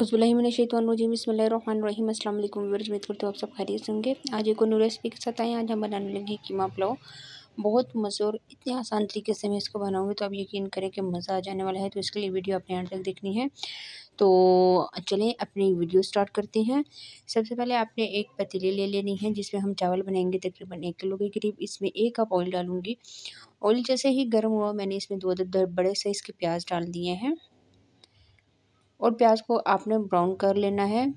हज़बिल्लिमिनशैतवानरजीम अस्सलाम वालेकुम करते आप सब खरीद से होंगे आज एक और रेसिपी के साथ आए आज हम बनाने लगे हैं कीमा पुलाव बहुत मज़े और इतने आसान तरीके से मैं इसको बनाऊंगी तो आप यकीन करें कि मज़ा आ जाने वाला है तो इसके लिए वीडियो आपने यहाँ तक देखनी है तो चलें अपनी वीडियो स्टार्ट करते हैं सबसे पहले आपने एक पतीली ले लेनी है जिसमें हम चावल बनाएंगे तकरीबन एक किलो के करीब इसमें एक कप ऑयल डालूंगी ऑयल जैसे ही गर्म हुआ मैंने इसमें दो दो बड़े साइज़ के प्याज डाल दिए हैं और प्याज को आपने ब्राउन कर लेना है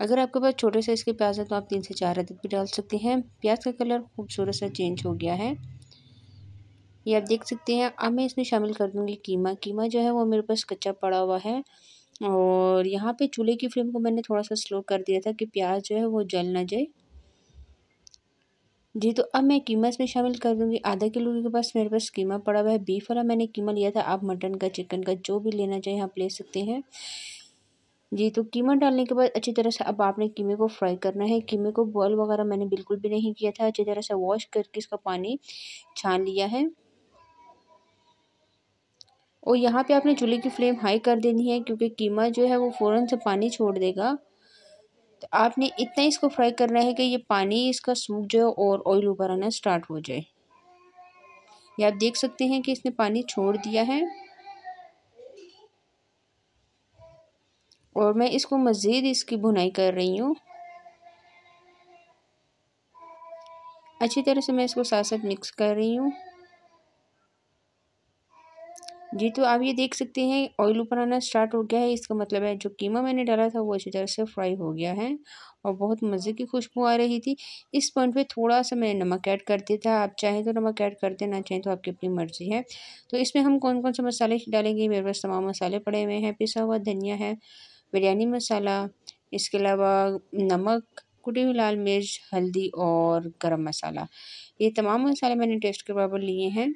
अगर आपके पास छोटे साइज़ के प्याज है तो आप तीन से चार अदद भी डाल सकते हैं प्याज का कलर खूबसूरत सा चेंज हो गया है ये आप देख सकते हैं अब मैं इसमें शामिल कर दूँगी कीमा कीमा जो है वो मेरे पास कच्चा पड़ा हुआ है और यहाँ पे चूल्हे की फ्लेम को मैंने थोड़ा सा स्लो कर दिया था कि प्याज जो है वो जल ना जाए जी तो अब मैं कीमा इसमें शामिल कर दूंगी आधा किलो के पास मेरे पास कीमा पड़ा हुआ है बीफ वाला मैंने कीमा लिया था आप मटन का चिकन का जो भी लेना चाहिए आप ले सकते हैं जी तो कीमा डालने के बाद अच्छी तरह से अब आपने कीमे को फ्राई करना है कीमे को बॉयल वगैरह मैंने बिल्कुल भी नहीं किया था अच्छी तरह से वॉश करके इसका पानी छान लिया है और यहाँ पे आपने चूल्हे की फ्लेम हाई कर देनी है क्योंकि कीमा जो है वो फ़ौरन से पानी छोड़ देगा तो आपने इतना इसको फ्राई करना है कि ये पानी इसका सूख जाए और ऑयल ऊपर आना स्टार्ट हो जाए ये आप देख सकते हैं कि इसने पानी छोड़ दिया है और मैं इसको मज़ीद इसकी भुनाई कर रही हूँ अच्छी तरह से मैं इसको साथ साथ मिक्स कर रही हूँ जी तो आप ये देख सकते हैं ऑयल ऊपर आना स्टार्ट हो गया है इसका मतलब है जो कीमा मैंने डाला था वो अच्छी तरह से फ्राई हो गया है और बहुत मज़े की खुशबू आ रही थी इस पॉइंट पे थोड़ा सा मैंने नमक ऐड कर दिया था आप चाहें तो नमक ऐड करते ना चाहें तो आपकी अपनी मर्ज़ी है तो इसमें हम कौन कौन से मसाले डालेंगे मेरे पास तमाम मसाले पड़े हुए हैं पिसा हुआ धनिया है बिरयानी मसाला इसके अलावा नमक कुटी हुई लाल मिर्च हल्दी और गर्म मसाला ये तमाम मसाले मैंने टेस्ट के बराबर लिए हैं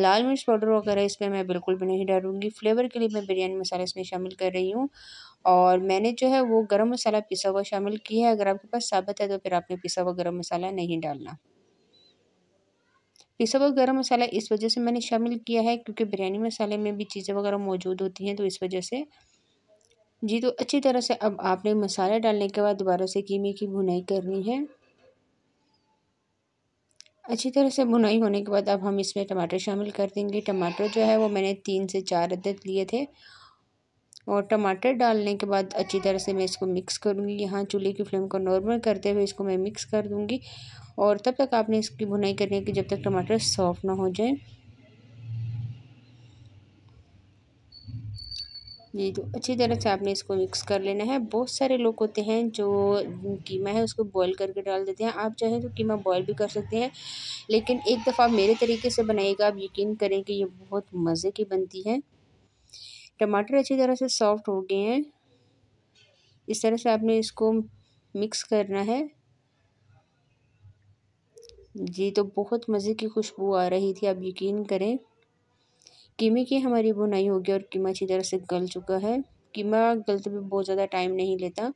लाल मिर्च पाउडर वगैरह इसमें मैं बिल्कुल भी नहीं डालूंगी फ्लेवर के लिए मैं बिरयानी मसाला इसमें शामिल कर रही हूँ और मैंने जो है वो गरम मसाला पिसा हुआ शामिल किया है अगर आपके पास साबित है तो फिर आपने पिसा हुआ गर्म मसाला नहीं डालना पिसा हुआ गर्म मसाला इस वजह से मैंने शामिल किया है क्योंकि बिरयानी मसाले में भी चीज़ें वगैरह मौजूद होती हैं तो इस वजह से जी तो अच्छी तरह से अब आपने मसाला डालने के बाद दोबारा से कीमे की भुनाई करनी है अच्छी तरह से बुनाई होने के बाद अब हम इसमें टमाटर शामिल कर देंगे टमाटर जो है वो मैंने तीन से चार अदद लिए थे और टमाटर डालने के बाद अच्छी तरह से मैं इसको मिक्स करूँगी यहाँ चूल्हे की फ्लेम को नॉर्मल करते हुए इसको मैं मिक्स कर दूँगी और तब तक आपने इसकी बुनाई करनी है कि जब तक टमाटर सॉफ्ट ना हो जाए ये जो अच्छी तरह से आपने इसको मिक्स कर लेना है बहुत सारे लोग होते हैं जो कीमा है उसको बॉईल करके डाल देते हैं आप चाहें तो कीमा बॉईल भी कर सकते हैं लेकिन एक दफ़ा मेरे तरीके से बनाइएगा आप यकीन करें कि ये बहुत मज़े की बनती है टमाटर अच्छी तरह से सॉफ्ट हो गए हैं इस तरह से आपने इसको मिक्स करना है जी तो बहुत मज़े की खुशबू आ रही थी आप यकीन करें कीमे की हमारी बुनाई होगी और कीमा अच्छी तरह से गल चुका है कीमा गलते हुए बहुत ज़्यादा टाइम नहीं लेता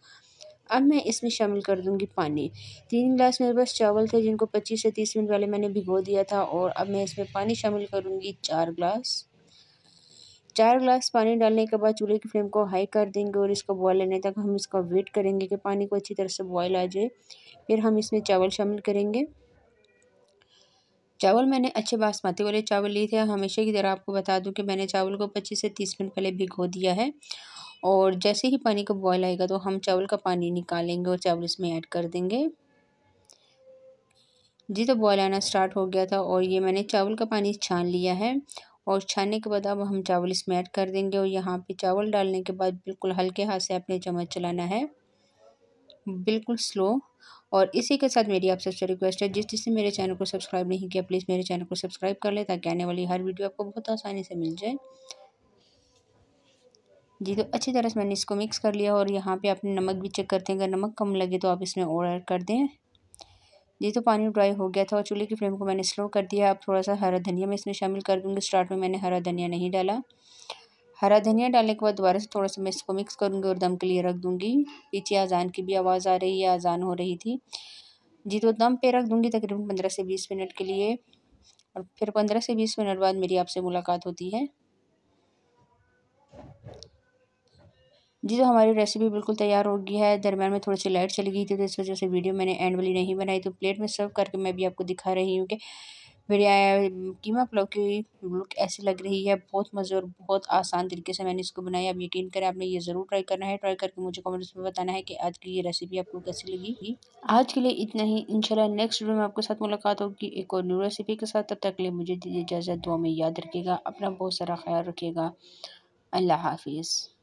अब मैं इसमें शामिल कर दूंगी पानी तीन गिलास मेरे पास चावल थे जिनको 25 से 30 मिनट पहले मैंने भिगो दिया था और अब मैं इसमें पानी शामिल करूंगी चार गिलास चार गिलास पानी डालने के बाद चूल्हे की फ्लेम को हाई कर देंगे और इसको बॉयल लेने तक हम इसका वेट करेंगे कि पानी को अच्छी तरह से बॉयल आ जाए फिर हम इसमें चावल शामिल करेंगे चावल मैंने अच्छे बासमती वाले चावल लिए थे हमेशा की तरह आपको बता दूं कि मैंने चावल को 25 से 30 मिनट पहले भिगो दिया है और जैसे ही पानी का बॉयल आएगा तो हम चावल का पानी निकालेंगे और चावल इसमें ऐड कर देंगे जी तो बॉयल आना स्टार्ट हो गया था और ये मैंने चावल का पानी छान लिया है और छानने के बाद अब हम चावल इसमें ऐड कर देंगे और यहाँ पर चावल डालने के बाद बिल्कुल हल्के हाथ से अपने चम्मच चलाना है बिल्कुल स्लो और इसी के साथ मेरी आप सबसे रिक्वेस्ट है जिस जिसने मेरे चैनल को सब्सक्राइब नहीं किया प्लीज़ मेरे चैनल को सब्सक्राइब कर ले ताकि आने वाली हर वीडियो आपको बहुत आसानी से मिल जाए जी तो अच्छी तरह से मैंने इसको मिक्स कर लिया और यहाँ पे आपने नमक भी चेक करते हैं अगर नमक कम लगे तो आप इसमें और ऐड कर दें जी तो पानी ड्राई हो गया था और चूल्हे की फ्लेम को मैंने स्लो कर दिया अब थोड़ा सा हरा धनिया मैं इसमें शामिल कर दूँगी स्टार्ट में मैंने हरा धनिया नहीं डाला हरा धनिया डालने के बाद दोबारा से थोड़ा सा मैं इसको मिक्स करूँगी और दम के लिए रख दूँगी पीछे अजान की भी आवाज़ आ रही है अजान हो रही थी जी तो दम पे रख दूँगी तकरीबन पंद्रह से बीस मिनट के लिए और फिर पंद्रह से बीस मिनट बाद मेरी आपसे मुलाकात होती है जी तो हमारी रेसिपी बिल्कुल तैयार हो गई है दरम्यान में थोड़ी सी लाइट चली गई थी तो इस वजह से वीडियो मैंने एंड वाली नहीं बनाई तो प्लेट में सर्व करके मैं भी आपको दिखा रही हूँ कि बिरया कीमा पुलाव की लुक ऐसी लग रही है बहुत मज़े और बहुत आसान तरीके से मैंने इसको बनाया अब यकीन करें आपने ये ज़रूर ट्राई करना है ट्राई करके मुझे कमेंट्स में बताना है कि आज की ये रेसिपी आपको कैसी लगी आज के लिए इतना ही इंशाल्लाह नेक्स्ट वीडियो में आपके साथ मुलाकात होगी एक और न्यू रेसिपी के साथ तब तक लिए मुझे दीजिए इजाज़त दुआ में याद रखिएगा अपना बहुत सारा ख्याल रखिएगा अल्लाह हाफिज़